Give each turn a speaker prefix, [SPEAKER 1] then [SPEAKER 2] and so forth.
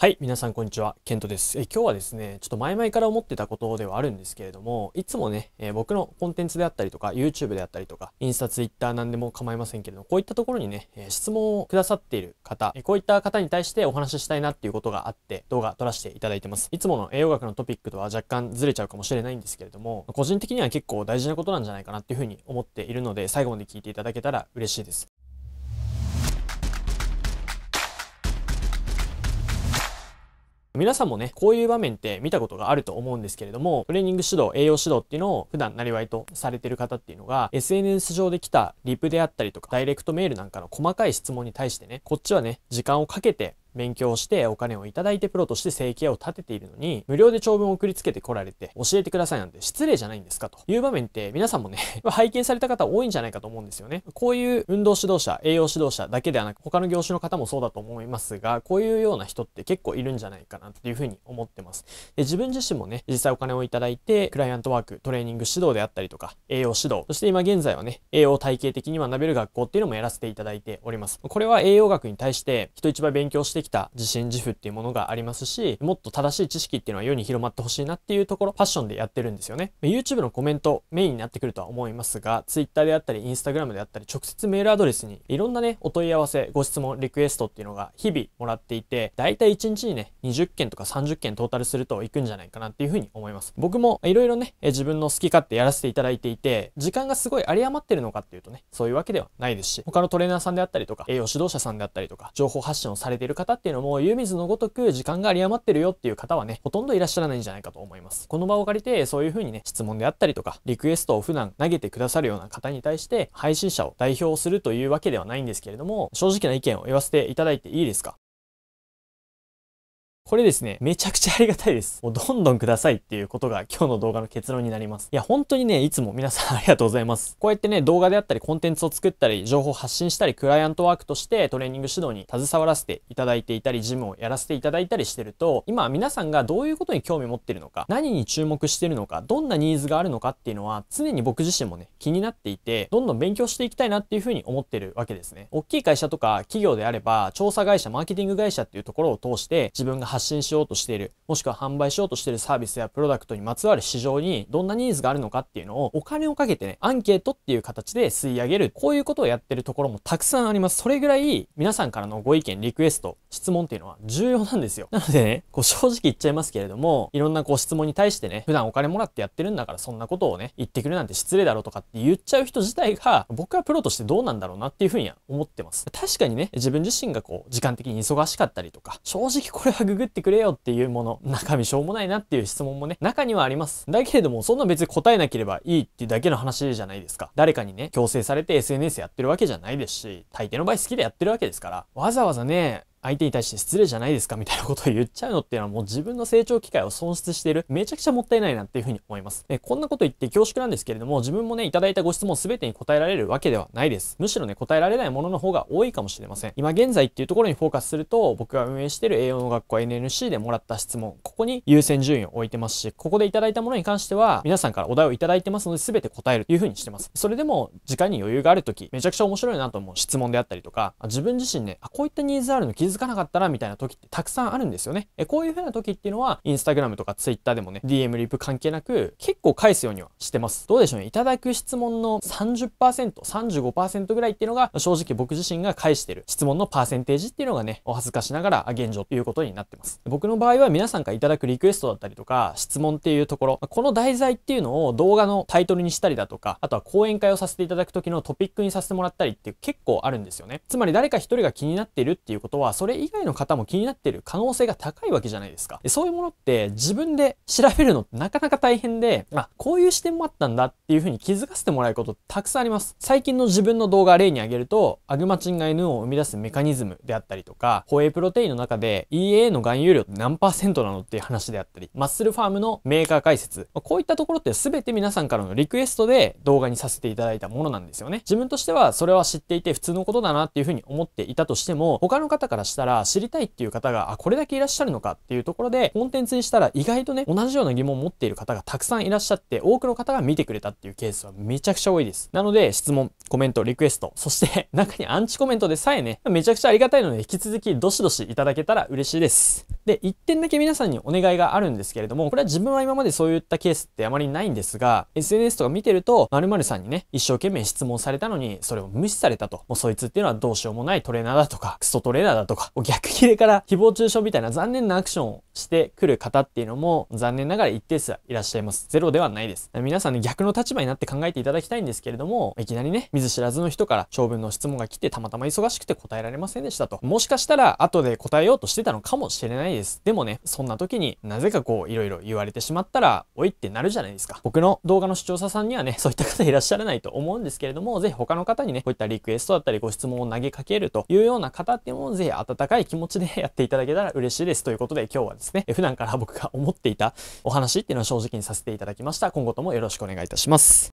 [SPEAKER 1] はい、皆さんこんにちは、ケントです。え今日はですね、ちょっと前々から思ってたことではあるんですけれども、いつもね、えー、僕のコンテンツであったりとか、YouTube であったりとか、インスタ、Twitter 何でも構いませんけれども、こういったところにね、え質問をくださっている方、えこういった方に対してお話ししたいなっていうことがあって、動画撮らせていただいてます。いつもの栄養学のトピックとは若干ずれちゃうかもしれないんですけれども、個人的には結構大事なことなんじゃないかなっていうふうに思っているので、最後まで聞いていただけたら嬉しいです。皆さんもね、こういう場面って見たことがあると思うんですけれども、トレーニング指導、栄養指導っていうのを普段なりわいとされてる方っていうのが、SNS 上で来たリプであったりとか、ダイレクトメールなんかの細かい質問に対してね、こっちはね、時間をかけて勉強してお金をいただいてプロとして生計を立てているのに、無料で長文を送りつけてこられて、教えてくださいなんて失礼じゃないんですかという場面って皆さんもね 拝見された方多いんじゃないかと思うんですよね。こういう運動指導者、栄養指導者だけではなく、他の業種の方もそうだと思いますが、こういうような人って結構いるんじゃないかなっていうふうに思ってます。で、自分自身もね、実際お金をいただいて、クライアントワーク、トレーニング指導であったりとか、栄養指導、そして今現在はね、栄養体系的に学べる学校っていうのもやらせていただいております。これは栄養学に対して人一倍勉強してしてきた自信自負っていうものがありますし、もっと正しい知識っていうのは世に広まってほしいなっていうところ、ファッションでやってるんですよね。YouTube のコメントメインになってくるとは思いますが、Twitter であったり、Instagram であったり、直接メールアドレスにいろんなね、お問い合わせ、ご質問、リクエストっていうのが日々もらっていて、だいたい1日にね、20件とか30件トータルするといくんじゃないかなっていうふうに思います。僕もいろいろね、自分の好き勝手やらせていただいていて、時間がすごい有り余ってるのかっていうとね、そういうわけではないですし、他のトレーナーさんであったりとか、栄養指導者さんであったりとか、情報発信をされている方方っていうのも湯水のごとく時間が有り余ってるよっていう方はね、ほとんどいらっしゃらないんじゃないかと思います。この場を借りてそういう風にね、質問であったりとか、リクエストを普段投げてくださるような方に対して配信者を代表するというわけではないんですけれども、正直な意見を言わせていただいていいですかこれですね、めちゃくちゃありがたいです。もうどんどんくださいっていうことが今日の動画の結論になります。いや、本当にね、いつも皆さんありがとうございます。こうやってね、動画であったり、コンテンツを作ったり、情報を発信したり、クライアントワークとしてトレーニング指導に携わらせていただいていたり、ジムをやらせていただいたりしてると、今皆さんがどういうことに興味持ってるのか、何に注目してるのか、どんなニーズがあるのかっていうのは、常に僕自身もね、気になっていて、どんどん勉強していきたいなっていうふうに思ってるわけですね。大きい会社とか企業であれば、調査会社、マーケティング会社っていうところを通して、自分が発発信しようとしている、もしくは販売しようとしているサービスやプロダクトにまつわる市場にどんなニーズがあるのかっていうのをお金をかけてね、アンケートっていう形で吸い上げる、こういうことをやってるところもたくさんあります。それぐらい皆さんからのご意見、リクエスト、質問っていうのは重要なんですよ。なのでね、こう正直言っちゃいますけれども、いろんなこう質問に対してね、普段お金もらってやってるんだからそんなことをね、言ってくるなんて失礼だろうとかって言っちゃう人自体が、僕はプロとしてどうなんだろうなっていうふうには思ってます。確かにね、自分自身がこう、時間的に忙しかったりとか、正直これはグググってくれよっていうもの、中身しょうもないなっていう質問もね、中にはあります。だけれども、そんな別に答えなければいいっていうだけの話じゃないですか。誰かにね、強制されて SNS やってるわけじゃないですし、大抵の場合好きでやってるわけですから、わざわざね、相手に対して失礼じゃないですかみたいなことを言っちゃうのっていうのはもう自分の成長機会を損失している。めちゃくちゃもったいないなっていうふうに思います。えこんなこと言って恐縮なんですけれども、自分もね、いただいたご質問全てに答えられるわけではないです。むしろね、答えられないものの方が多いかもしれません。今現在っていうところにフォーカスすると、僕が運営している栄養の学校 NNC でもらった質問、ここに優先順位を置いてますし、ここでいただいたものに関しては、皆さんからお題をいただいてますので、全て答えるというふうにしてます。それでも、時間に余裕があるとき、めちゃくちゃ面白いなと思う質問であったりとか、自分自身ね、あ、こういったニーズあるの気づづかなかったなみたいな時ってたくさんあるんですよね。えこういう風な時っていうのは、インスタグラムとかツイッターでもね、DM リプ関係なく、結構返すようにはしてます。どうでしょうね。いただく質問の30%、35%ぐらいっていうのが、正直僕自身が返してる質問のパーセンテージっていうのがね、お恥ずかしながら現状ということになってます。僕の場合は皆さんからいただくリクエストだったりとか、質問っていうところ、この題材っていうのを動画のタイトルにしたりだとか、あとは講演会をさせていただく時のトピックにさせてもらったりって結構あるんですよね。つまり誰か一人が気になってるっていうことは、それ以外の方も気になってる可能性が高いわけじゃないですか。そういうものって自分で調べるのってなかなか大変で、あ、こういう視点もあったんだっていう風に気づかせてもらえることたくさんあります。最近の自分の動画例に挙げると、アグマチンが N を生み出すメカニズムであったりとか、ホエイプロテインの中で EA の含有量って何パーセントなのっていう話であったり、マッスルファームのメーカー解説、こういったところって全て皆さんからのリクエストで動画にさせていただいたものなんですよね。自分としてはそれは知っていて普通のことだなっていう風に思っていたとしても、他の方からしたら知りたいっていう方が、あ、これだけいらっしゃるのかっていうところで、コンテンツにしたら意外とね、同じような疑問を持っている方がたくさんいらっしゃって、多くの方が見てくれたっていうケースはめちゃくちゃ多いです。なので、質問、コメント、リクエスト、そして 中にアンチコメントでさえね、めちゃくちゃありがたいので、引き続きどしどしいただけたら嬉しいです。で、1点だけ皆さんにお願いがあるんですけれども、これは自分は今までそういったケースってあまりないんですが、SNS とか見てると、〇〇さんにね、一生懸命質問されたのに、それを無視されたと。もうそいつっていうのはどうしようもないトレーナーだとか、クソトレーナーだとか、か、逆切れから誹謗中傷みたいな残念なアクションをしてくる方っていうのも残念ながら一定数いらっしゃいます。ゼロではないです。皆さんね、逆の立場になって考えていただきたいんですけれども、いきなりね、見ず知らずの人から長文の質問が来てたまたま忙しくて答えられませんでしたと。もしかしたら後で答えようとしてたのかもしれないです。でもね、そんな時になぜかこういろいろ言われてしまったら、おいってなるじゃないですか。僕の動画の視聴者さんにはね、そういった方いらっしゃらないと思うんですけれども、ぜひ他の方にね、こういったリクエストだったりご質問を投げかけるというような方ってもぜひ温かい気持ちでやっていただけたら嬉しいですということで今日はですねですね、普段から僕が思っていたお話っていうのを正直にさせていただきました。今後ともよろしくお願いいたします。